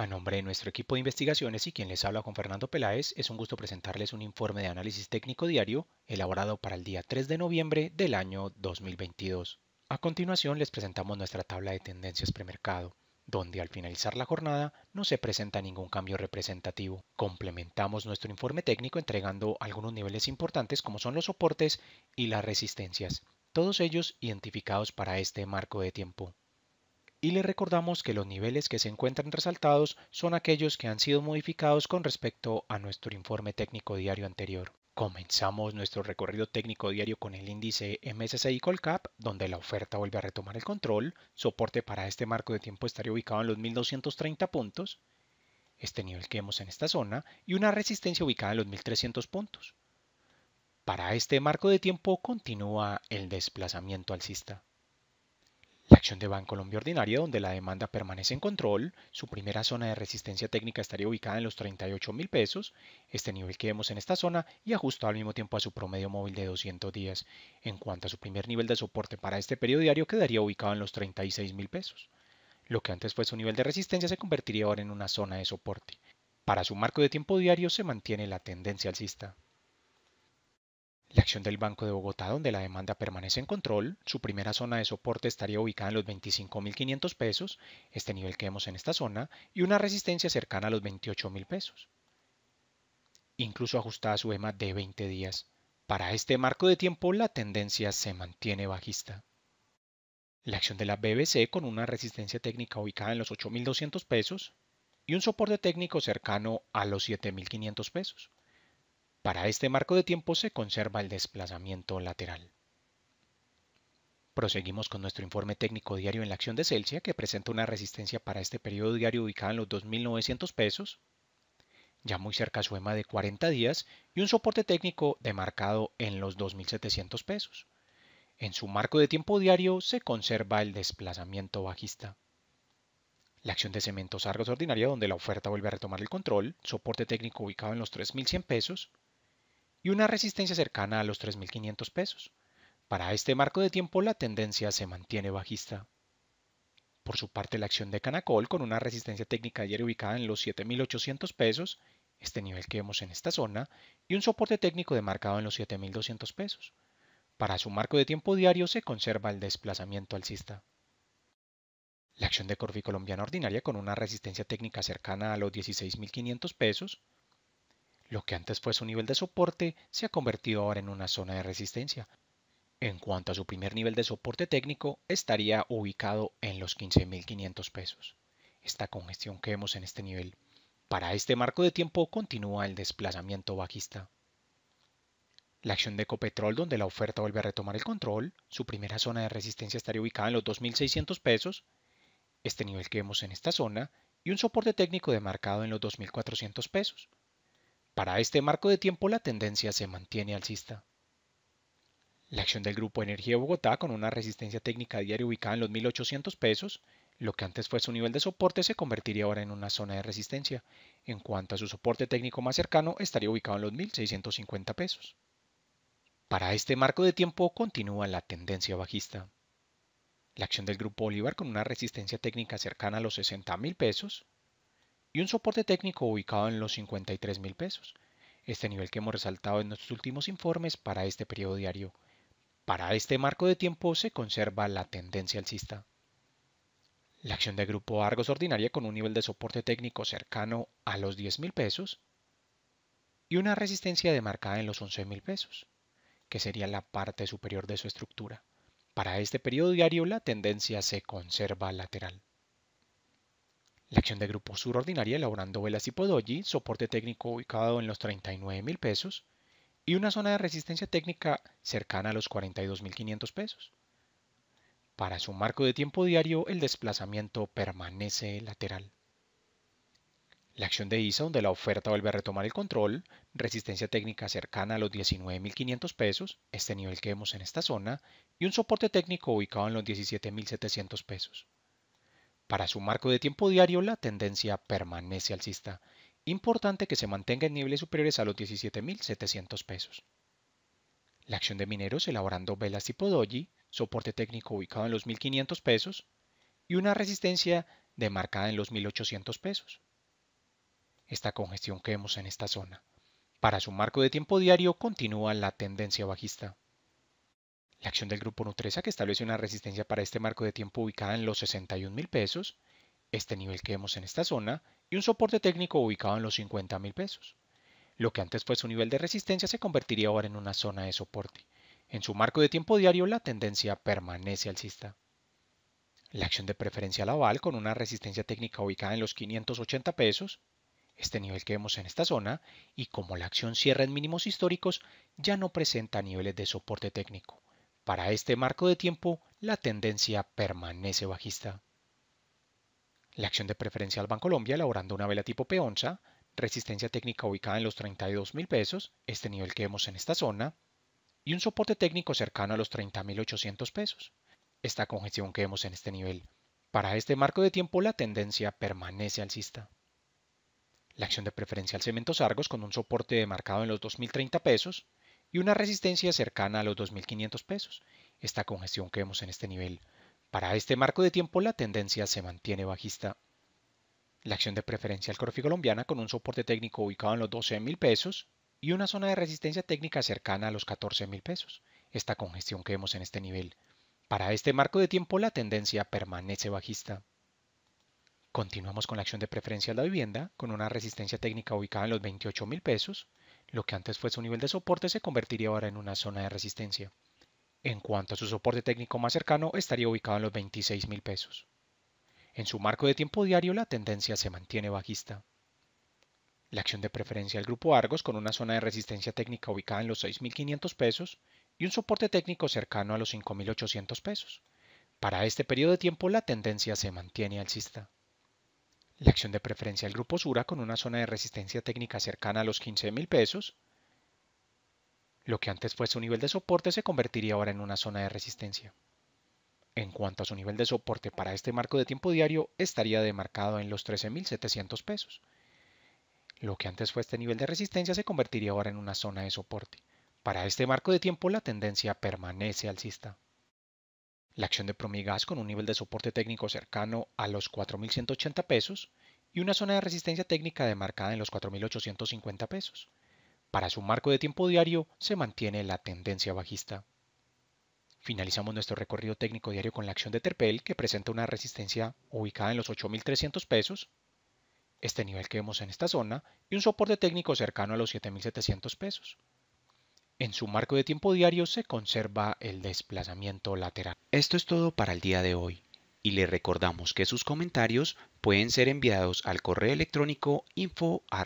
A nombre de nuestro equipo de investigaciones y quien les habla con Fernando Peláez, es un gusto presentarles un informe de análisis técnico diario elaborado para el día 3 de noviembre del año 2022. A continuación les presentamos nuestra tabla de tendencias premercado, donde al finalizar la jornada no se presenta ningún cambio representativo. Complementamos nuestro informe técnico entregando algunos niveles importantes como son los soportes y las resistencias, todos ellos identificados para este marco de tiempo y le recordamos que los niveles que se encuentran resaltados son aquellos que han sido modificados con respecto a nuestro informe técnico diario anterior. Comenzamos nuestro recorrido técnico diario con el índice MSCI Colcap, donde la oferta vuelve a retomar el control, soporte para este marco de tiempo estaría ubicado en los 1230 puntos, este nivel que vemos en esta zona, y una resistencia ubicada en los 1300 puntos. Para este marco de tiempo continúa el desplazamiento alcista acción de Colombia Ordinaria, donde la demanda permanece en control, su primera zona de resistencia técnica estaría ubicada en los 38 mil pesos, este nivel que vemos en esta zona y ajustado al mismo tiempo a su promedio móvil de 200 días. En cuanto a su primer nivel de soporte para este periodo diario, quedaría ubicado en los 36 mil pesos. Lo que antes fue su nivel de resistencia se convertiría ahora en una zona de soporte. Para su marco de tiempo diario se mantiene la tendencia alcista. La acción del Banco de Bogotá, donde la demanda permanece en control, su primera zona de soporte estaría ubicada en los 25.500 pesos, este nivel que vemos en esta zona, y una resistencia cercana a los 28.000 pesos. Incluso ajustada a su EMA de 20 días. Para este marco de tiempo, la tendencia se mantiene bajista. La acción de la BBC con una resistencia técnica ubicada en los 8.200 pesos y un soporte técnico cercano a los 7.500 pesos. Para este marco de tiempo se conserva el desplazamiento lateral. Proseguimos con nuestro informe técnico diario en la acción de Celsia, que presenta una resistencia para este periodo diario ubicada en los 2.900 pesos, ya muy cerca a su EMA de 40 días, y un soporte técnico demarcado en los 2.700 pesos. En su marco de tiempo diario se conserva el desplazamiento bajista. La acción de cementos argos ordinaria, donde la oferta vuelve a retomar el control, soporte técnico ubicado en los 3.100 pesos, y una resistencia cercana a los 3.500 pesos. Para este marco de tiempo la tendencia se mantiene bajista. Por su parte la acción de Canacol con una resistencia técnica ayer ubicada en los 7.800 pesos, este nivel que vemos en esta zona, y un soporte técnico demarcado en los 7.200 pesos. Para su marco de tiempo diario se conserva el desplazamiento alcista. La acción de Corfi Colombiana Ordinaria con una resistencia técnica cercana a los 16.500 pesos, lo que antes fue su nivel de soporte se ha convertido ahora en una zona de resistencia. En cuanto a su primer nivel de soporte técnico, estaría ubicado en los 15.500 pesos. Esta congestión que vemos en este nivel. Para este marco de tiempo continúa el desplazamiento bajista. La acción de Ecopetrol, donde la oferta vuelve a retomar el control, su primera zona de resistencia estaría ubicada en los 2.600 pesos, este nivel que vemos en esta zona, y un soporte técnico demarcado en los 2.400 pesos. Para este marco de tiempo la tendencia se mantiene alcista. La acción del Grupo Energía de Bogotá con una resistencia técnica diaria ubicada en los 1800 pesos, lo que antes fue su nivel de soporte se convertiría ahora en una zona de resistencia. En cuanto a su soporte técnico más cercano, estaría ubicado en los 1650 pesos. Para este marco de tiempo continúa la tendencia bajista. La acción del Grupo Bolívar con una resistencia técnica cercana a los 60,000 pesos, y un soporte técnico ubicado en los 53 mil pesos. Este nivel que hemos resaltado en nuestros últimos informes para este periodo diario. Para este marco de tiempo se conserva la tendencia alcista. La acción de grupo Argos ordinaria con un nivel de soporte técnico cercano a los 10,000 mil pesos y una resistencia demarcada en los 11,000 mil pesos, que sería la parte superior de su estructura. Para este periodo diario la tendencia se conserva lateral. La acción de grupo sur ordinaria elaborando velas y doji, soporte técnico ubicado en los 39 mil pesos y una zona de resistencia técnica cercana a los 42 mil pesos. Para su marco de tiempo diario, el desplazamiento permanece lateral. La acción de ISA, donde la oferta vuelve a retomar el control, resistencia técnica cercana a los 19.500 pesos, este nivel que vemos en esta zona, y un soporte técnico ubicado en los 17.700 pesos. Para su marco de tiempo diario, la tendencia permanece alcista. Importante que se mantenga en niveles superiores a los 17.700 pesos. La acción de mineros elaborando velas tipo doji, soporte técnico ubicado en los 1.500 pesos y una resistencia demarcada en los 1.800 pesos. Esta congestión que vemos en esta zona. Para su marco de tiempo diario continúa la tendencia bajista. La acción del grupo Nutresa que establece una resistencia para este marco de tiempo ubicada en los 61 mil pesos, este nivel que vemos en esta zona, y un soporte técnico ubicado en los 50 mil pesos. Lo que antes fue su nivel de resistencia se convertiría ahora en una zona de soporte. En su marco de tiempo diario la tendencia permanece alcista. La acción de preferencia Laval con una resistencia técnica ubicada en los 580 pesos, este nivel que vemos en esta zona, y como la acción cierra en mínimos históricos, ya no presenta niveles de soporte técnico. Para este marco de tiempo, la tendencia permanece bajista. La acción de Preferencia banco Colombia elaborando una vela tipo peonza, resistencia técnica ubicada en los 32 mil pesos, este nivel que vemos en esta zona, y un soporte técnico cercano a los 30.800 pesos, esta congestión que vemos en este nivel. Para este marco de tiempo la tendencia permanece alcista. La acción de al Cementos Argos con un soporte demarcado en los 2.030 pesos, y una resistencia cercana a los 2.500 pesos. Esta congestión que vemos en este nivel. Para este marco de tiempo la tendencia se mantiene bajista. La acción de preferencia al Corfi colombiana con un soporte técnico ubicado en los 12.000 pesos y una zona de resistencia técnica cercana a los 14.000 pesos. Esta congestión que vemos en este nivel. Para este marco de tiempo la tendencia permanece bajista. Continuamos con la acción de preferencia a la vivienda, con una resistencia técnica ubicada en los 28,000 pesos lo que antes fue su nivel de soporte se convertiría ahora en una zona de resistencia. En cuanto a su soporte técnico más cercano, estaría ubicado en los 26 pesos. En su marco de tiempo diario, la tendencia se mantiene bajista. La acción de preferencia del grupo Argos con una zona de resistencia técnica ubicada en los 6.500 pesos y un soporte técnico cercano a los 5.800 pesos. Para este periodo de tiempo la tendencia se mantiene alcista la acción de preferencia del grupo Sura con una zona de resistencia técnica cercana a los $15,000. pesos. Lo que antes fue su nivel de soporte se convertiría ahora en una zona de resistencia. En cuanto a su nivel de soporte para este marco de tiempo diario, estaría demarcado en los 13.700 pesos. Lo que antes fue este nivel de resistencia se convertiría ahora en una zona de soporte. Para este marco de tiempo la tendencia permanece alcista la acción de Promigas con un nivel de soporte técnico cercano a los 4.180 pesos y una zona de resistencia técnica demarcada en los 4.850 pesos. Para su marco de tiempo diario se mantiene la tendencia bajista. Finalizamos nuestro recorrido técnico diario con la acción de Terpel que presenta una resistencia ubicada en los 8.300 pesos, este nivel que vemos en esta zona, y un soporte técnico cercano a los 7.700 pesos. En su marco de tiempo diario se conserva el desplazamiento lateral. Esto es todo para el día de hoy y le recordamos que sus comentarios pueden ser enviados al correo electrónico info@grupovalora.com.co.